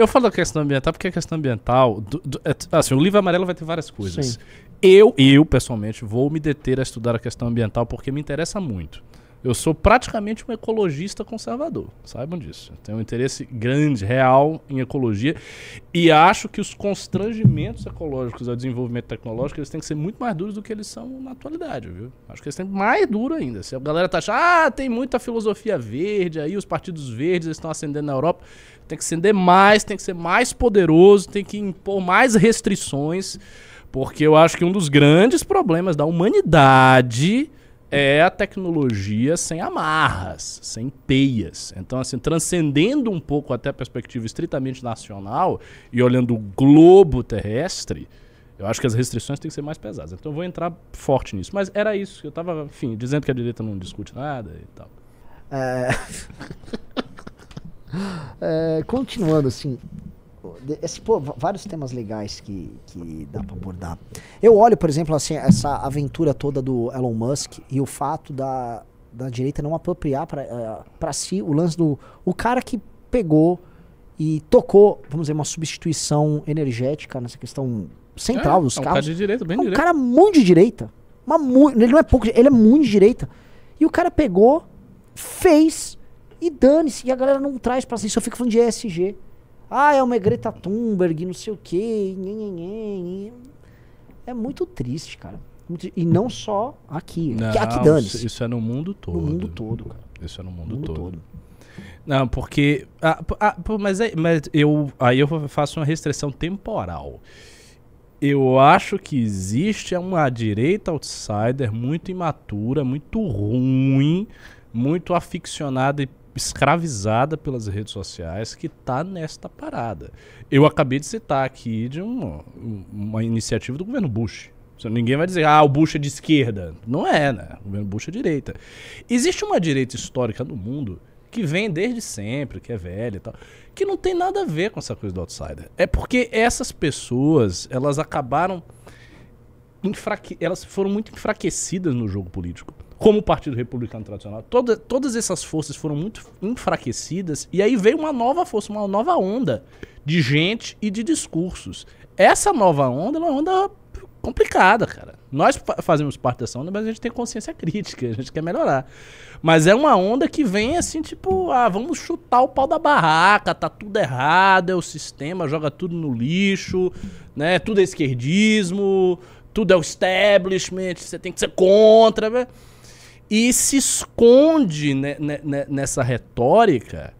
Eu falo da questão ambiental porque a questão ambiental. Do, do, é, assim, o livro amarelo vai ter várias coisas. Sim. Eu, eu, pessoalmente, vou me deter a estudar a questão ambiental porque me interessa muito. Eu sou praticamente um ecologista conservador, saibam disso. Eu tenho um interesse grande, real em ecologia e acho que os constrangimentos ecológicos ao desenvolvimento tecnológico eles têm que ser muito mais duros do que eles são na atualidade, viu? Acho que eles têm mais duro ainda. Se a galera tá achando, ah, tem muita filosofia verde aí, os partidos verdes estão acendendo na Europa, tem que acender mais, tem que ser mais poderoso, tem que impor mais restrições, porque eu acho que um dos grandes problemas da humanidade é a tecnologia sem amarras, sem teias. Então, assim, transcendendo um pouco até a perspectiva estritamente nacional e olhando o globo terrestre, eu acho que as restrições têm que ser mais pesadas. Então, eu vou entrar forte nisso. Mas era isso. Eu estava, enfim, dizendo que a direita não discute nada e tal. É... é continuando, assim, esse, pô, vários temas legais que, que dá para abordar. Eu olho, por exemplo, assim, essa aventura toda do Elon Musk e o fato da, da direita não apropriar para eh, si o lance do. O cara que pegou e tocou, vamos dizer, uma substituição energética nessa questão central é, dos é um carros. Cara de direita, bem é um direita. cara muito de direita. Mas muito, ele não é pouco, ele é muito de direita. E o cara pegou, fez e dane-se. E a galera não traz para si. Só fica falando de ESG. Ah, é uma Greta Thunberg, não sei o quê. É muito triste, cara. E não só aqui. Não, aqui dane -se. Isso é no mundo todo. No mundo todo, cara. Isso é no mundo, mundo todo. todo. Não, porque. Ah, ah, mas, é, mas eu, aí eu faço uma restrição temporal. Eu acho que existe uma direita outsider muito imatura, muito ruim, muito aficionada e escravizada pelas redes sociais que está nesta parada. Eu acabei de citar aqui de uma, uma iniciativa do governo Bush. Ninguém vai dizer, ah, o Bush é de esquerda. Não é, né? O governo Bush é direita. Existe uma direita histórica no mundo que vem desde sempre, que é velha e tal, que não tem nada a ver com essa coisa do outsider. É porque essas pessoas, elas acabaram. Enfraque... Elas foram muito enfraquecidas no jogo político como o Partido Republicano Tradicional. Toda, todas essas forças foram muito enfraquecidas e aí veio uma nova força, uma nova onda de gente e de discursos. Essa nova onda é uma onda complicada, cara. Nós fazemos parte dessa onda, mas a gente tem consciência crítica, a gente quer melhorar. Mas é uma onda que vem assim, tipo, ah, vamos chutar o pau da barraca, tá tudo errado, é o sistema, joga tudo no lixo, né? Tudo é esquerdismo, tudo é o establishment, você tem que ser contra, velho. Né? E se esconde né, nessa retórica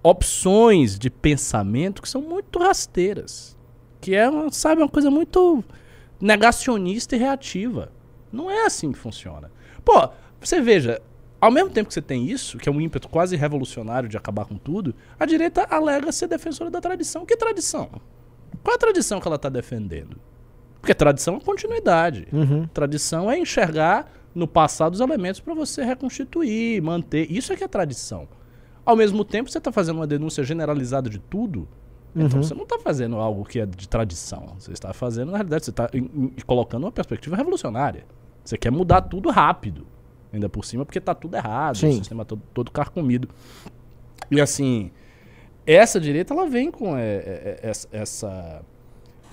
opções de pensamento que são muito rasteiras. Que é, sabe, uma coisa muito negacionista e reativa. Não é assim que funciona. Pô, você veja, ao mesmo tempo que você tem isso, que é um ímpeto quase revolucionário de acabar com tudo, a direita alega ser defensora da tradição. Que tradição? Qual é a tradição que ela está defendendo? Porque tradição é continuidade. Uhum. Tradição é enxergar no passado os elementos para você reconstituir, manter. Isso é que é tradição. Ao mesmo tempo, você está fazendo uma denúncia generalizada de tudo. Então uhum. Então você não está fazendo algo que é de tradição. Você está fazendo, na realidade, você está colocando uma perspectiva revolucionária. Você quer mudar tudo rápido, ainda por cima, porque está tudo errado, Sim. o sistema todo, todo carcomido. E assim, essa direita ela vem com é, é, é essa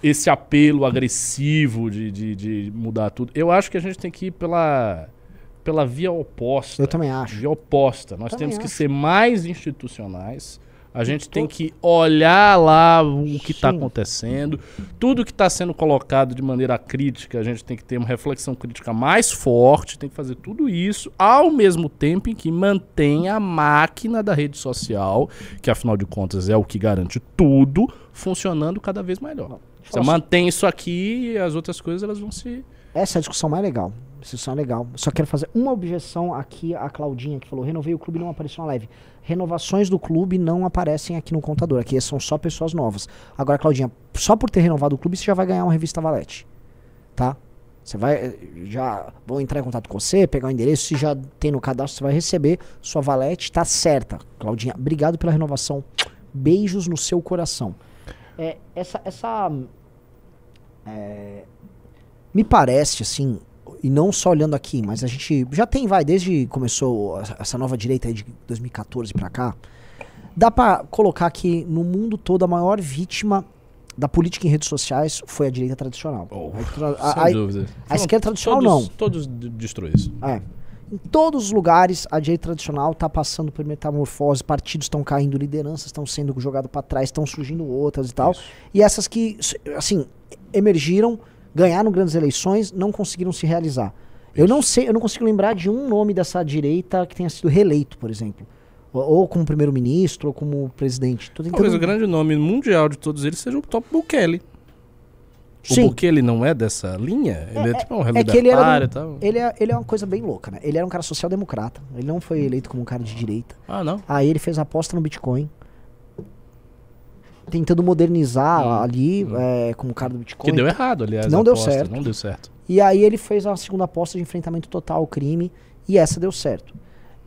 esse apelo agressivo de, de, de, mudar tudo. Eu acho que a gente tem que ir pela, pela via oposta. Eu também acho. Via oposta. Nós temos acho. que ser mais institucionais. A gente tem que olhar lá o que está acontecendo. Tudo que está sendo colocado de maneira crítica, a gente tem que ter uma reflexão crítica mais forte, tem que fazer tudo isso, ao mesmo tempo em que mantém a máquina da rede social, que afinal de contas é o que garante tudo, funcionando cada vez melhor. Você Nossa. mantém isso aqui e as outras coisas elas vão se. Essa é a discussão mais legal. Discussão legal. Só quero fazer uma objeção aqui à Claudinha que falou: renovei o clube não apareceu na live. Renovações do clube não aparecem aqui no contador. Aqui são só pessoas novas. Agora, Claudinha, só por ter renovado o clube você já vai ganhar uma revista Valete. Tá? Você vai já vou entrar em contato com você, pegar o endereço, se já tem no cadastro, você vai receber sua valete, tá certa. Claudinha, obrigado pela renovação. Beijos no seu coração. É, essa. essa é, me parece, assim, e não só olhando aqui, mas a gente já tem, vai, desde começou essa nova direita aí de 2014 para cá, dá para colocar que no mundo todo a maior vítima da política em redes sociais foi a direita tradicional. Oh, a, sem a, dúvida. A, a esquerda tradicional todos, não. Todos destruídos. É. Em todos os lugares, a direita tradicional está passando por metamorfose, partidos estão caindo, lideranças estão sendo jogadas para trás, estão surgindo outras e tal. Isso. E essas que, assim, emergiram, ganharam grandes eleições, não conseguiram se realizar. Isso. Eu não sei, eu não consigo lembrar de um nome dessa direita que tenha sido reeleito, por exemplo. Ou, como primeiro-ministro, ou como presidente. Tô tentando... Talvez o grande nome mundial de todos eles seja o Top Bukele. O Sim. ele não é dessa linha? Ele é, é tipo um é, é que ele era um, e tal? Ele é, ele é uma coisa bem louca, né? Ele era um cara social-democrata. Ele não foi eleito como um cara de direita. Ah, não? Aí ele fez aposta no Bitcoin. Tentando modernizar hum. ali, hum. É, como cara do Bitcoin. Que deu errado, aliás. Não deu aposta, certo. Não deu certo. E aí ele fez a segunda aposta de enfrentamento total ao crime. E essa deu certo.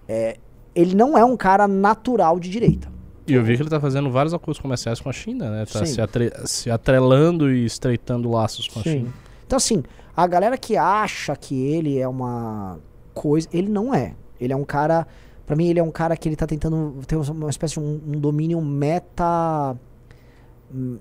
É, ele não é um cara natural de direita. E eu vi que ele está fazendo vários acordos comerciais com a China, né? Está se, atre se, atrelando e estreitando laços com a Sim. China. Então, assim, a galera que acha que ele é uma coisa. Ele não é. Ele é um cara. para mim, ele é um cara que ele está tentando ter uma espécie de um, um domínio meta. Hum,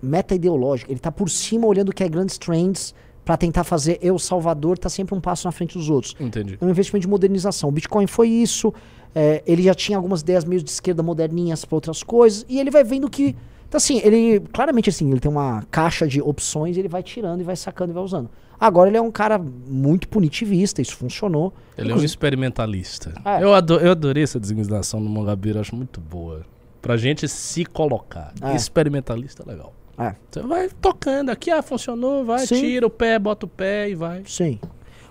meta ideológico. Ele está por cima olhando o que é grandes trends para tentar fazer eu Salvador está sempre um passo na frente dos outros. Entendi. É um investimento de modernização. O Bitcoin foi isso. É, ele já tinha algumas ideias meio de esquerda moderninhas para outras coisas e ele vai vendo que então assim, ele claramente assim, ele tem uma caixa de opções, ele vai tirando e vai sacando e vai usando. Agora ele é um cara muito punitivista, isso funcionou. Ele Inclusive... é um experimentalista. É. Eu, adoro, eu adorei essa designação do Mongabeiro, acho muito boa. Pra gente se colocar. É. Experimentalista é legal. É. Você então vai tocando aqui, ah, funcionou, vai, Sim. tira o pé, bota o pé e vai. Sim.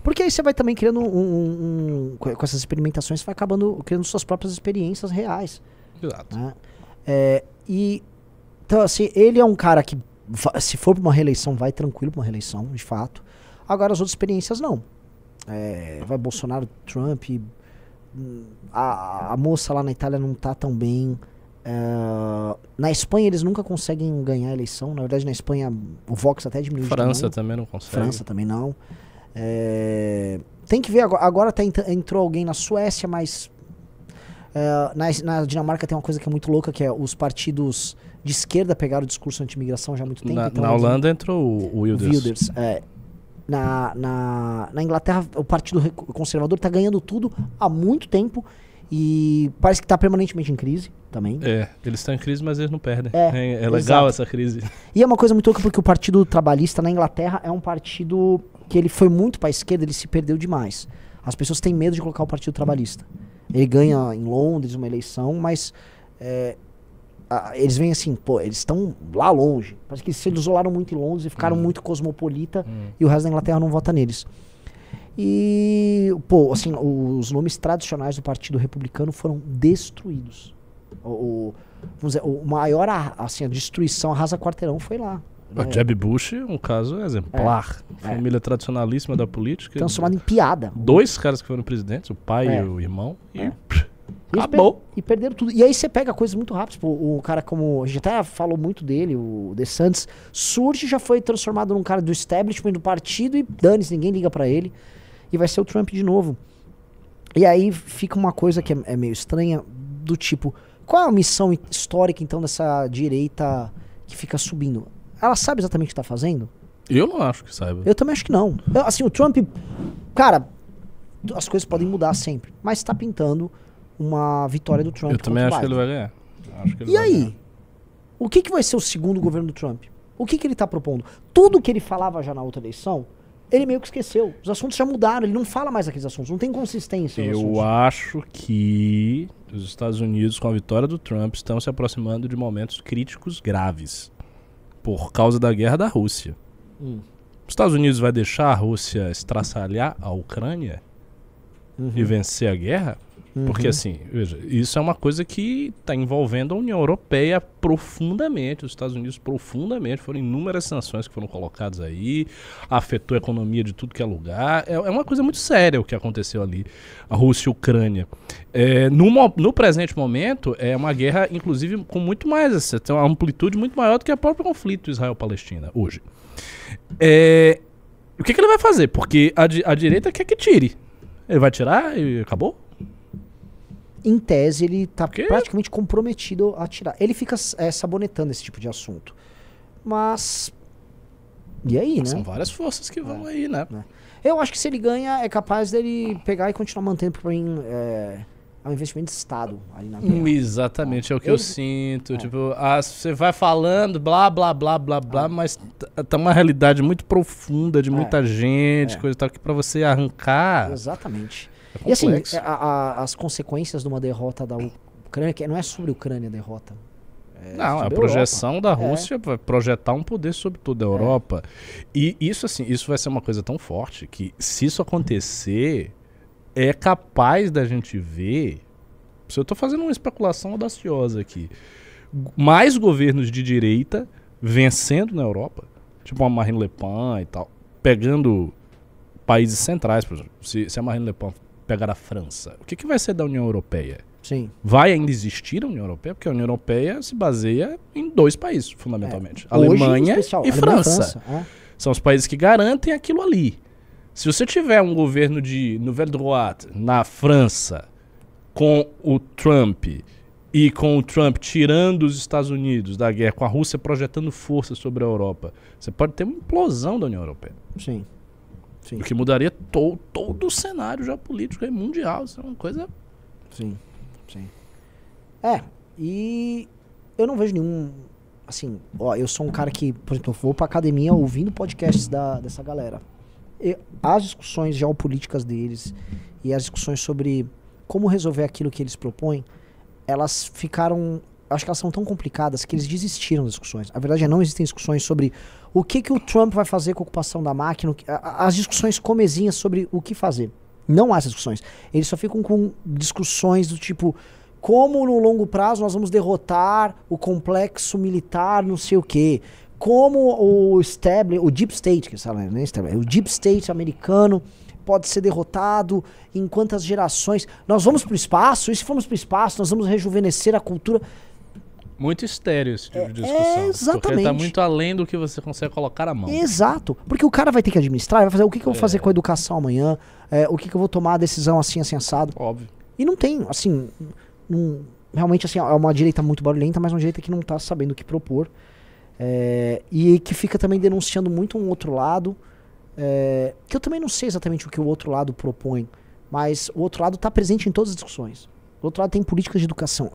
Porque aí você vai também criando um, um, um Com essas experimentações, você vai acabando criando suas próprias experiências reais. Exato. Né? É, e. Então, assim, ele é um cara que, se for pra uma reeleição, vai tranquilo pra uma reeleição, de fato. Agora, as outras experiências, não. É, vai Bolsonaro, Trump. Hum, a, a moça lá na Itália não tá tão bem. Ah, na Espanha eles nunca conseguem ganhar a eleição. Na verdade, na Espanha o Vox até diminuiu. França também não consegue. França também não. É, tem que ver agora. Agora tá entrou alguém na Suécia, mas é, na, na, Dinamarca tem uma coisa que é muito louca, que é os partidos de esquerda pegaram o discurso anti-imigração já há muito tempo. Na, então na Holanda entrou o, o Wilders. Wilders é, na, na, na, Inglaterra, o Partido Conservador está ganhando tudo há muito tempo e parece que está permanentemente em crise também. É, eles estão em crise, mas eles não perdem. É, é, é legal exato. essa crise. E é uma coisa muito louca porque o Partido Trabalhista na Inglaterra é um partido que ele foi muito para a esquerda, ele se perdeu demais. As pessoas têm medo de colocar o Partido Trabalhista. Ele ganha em Londres uma eleição, mas é, a, eles vêm assim, pô, eles estão lá longe. Parece que eles se isolaram muito em Londres e ficaram hum. muito cosmopolita hum. e o resto da Inglaterra não vota neles. E, pô, assim, os nomes tradicionais do Partido Republicano foram destruídos. O, vamos dizer, o maior, assim, a destruição, arrasa quarteirão foi lá. Né? Jeb Bush, um caso exemplar. É, é. Família é. tradicionalíssima da política. transformado em piada. Dois caras que foram presidentes, o pai é. e o irmão. E é. acabou. Per e perderam tudo. E aí você pega coisas muito rápido. Tipo, o cara como... A gente até falou muito dele, o de Santos Surge já foi transformado num cara do establishment, do partido. E dane-se, ninguém liga para ele e vai ser o Trump de novo. E aí fica uma coisa que é, é meio estranha, do tipo, qual é a missão histórica então dessa direita que fica subindo? Ela sabe exatamente o que está fazendo? Eu não acho que saiba. Eu também acho que não. Eu, assim, o Trump, cara, as coisas podem mudar sempre, mas está pintando uma vitória do Trump. Eu também acho que ele vai ganhar. Ele e aí? O que, que vai ser o segundo governo do Trump? O que, que ele está propondo? Tudo que ele falava já na outra eleição, ele meio que esqueceu. Os assuntos já mudaram, ele não fala mais aqueles assuntos, não tem consistência. Eu acho que os Estados Unidos, com a vitória do Trump, estão se aproximando de momentos críticos graves por causa da guerra da Rússia. Hum. Os Estados Unidos vai deixar a Rússia estraçalhar a Ucrânia uhum. e vencer a guerra? Uhum. Porque, assim, veja, isso é uma coisa que está envolvendo a União Europeia profundamente, os Estados Unidos profundamente. Foram inúmeras sanções que foram colocadas aí, afetou a economia de tudo que é lugar. É, é uma coisa muito séria o que aconteceu ali, a Rússia e a Ucrânia. É, no, no presente momento, é uma guerra, inclusive, com muito mais, assim, tem uma amplitude muito maior do que o próprio conflito Israel-Palestina hoje. É, o que, que, ele vai fazer? Porque a, a direita quer que tire. Ele vai tirar e acabou? em tese, ele está praticamente comprometido a tirar. Ele fica é, sabonetando esse tipo de assunto. Mas. E aí, Mas né? São várias forças que vão é, aí, né? né? Eu acho que se ele ganha, é capaz dele pegar e continuar mantendo, porque pra mim é, é um investimento de Estado ali na guerra. Hum, exatamente, é o que eu, eu sinto. É. Tipo, ah, você vai falando, blá, blá, blá, blá, blá, é. mas tá uma realidade muito profunda de é. muita gente, é. coisa e tal, que pra você arrancar. Exatamente. É e assim, a, a, as consequências de uma derrota da Ucrânia, que não é sobre a Ucrânia a derrota. É não, a projeção Europa. da é. Rússia é. projetar um poder sobre toda a é. Europa. E isso, assim, isso vai ser uma coisa tão forte que, se isso acontecer, é capaz da gente ver. Se eu estou fazendo uma especulação audaciosa aqui. Mais governos de direita vencendo na Europa, tipo a Marine Le Pen e tal, pegando países centrais, por exemplo. Se, se a Marine Le Pen pegar a França. O que, que vai ser da União Europeia? Sim. Vai ainda existir a União Europeia? Porque a União Europeia se baseia em dois países, fundamentalmente: é. Alemanha, Hoje, especial, e França. França. É. São os países que garantem aquilo ali. Se você tiver um governo de Nouvelle Droite na França, com o Trump e com o Trump tirando os Estados Unidos da guerra, com a Rússia projetando força sobre a Europa, você pode ter uma implosão da União Europeia. Sim. Sim. O que mudaria to, todo o cenário geopolítico e mundial. Isso é uma coisa. Sim, sim. É, e eu não vejo nenhum. Assim, ó, eu sou um cara que, por exemplo, vou pra academia ouvindo podcasts da, dessa galera. as discussões geopolíticas deles e as discussões sobre como resolver aquilo que eles propõem, elas ficaram acho que elas são tão complicadas que eles desistiram das discussões. A verdade é não existem discussões sobre o que, que o Trump vai fazer com a ocupação da máquina, que, a, as discussões comezinhas sobre o que fazer. Não há essas discussões. Eles só ficam com discussões do tipo como no longo prazo nós vamos derrotar o complexo militar, não sei o quê. Como o establishment, o deep state, que sabe, né, o deep state americano pode ser derrotado em quantas gerações? Nós vamos para o espaço, e se formos para o espaço, nós vamos rejuvenescer a cultura. Muito estéreo esse tipo é, de discussão. É tá exatamente. Está muito além do que você consegue colocar a mão. Exato. Porque o cara vai ter que administrar, vai fazer o que, que eu vou é. fazer com a educação amanhã, é, o que, que eu vou tomar a decisão assim, assim, assado. Óbvio. E não tem, assim, um, realmente assim, é uma direita muito barulhenta, mas uma direita que não está sabendo o que propor. É, e que fica também denunciando muito um outro lado, é, que eu também não sei exatamente o que o outro lado propõe, mas o outro lado está presente em todas as discussões. o outro lado tem políticas de educação.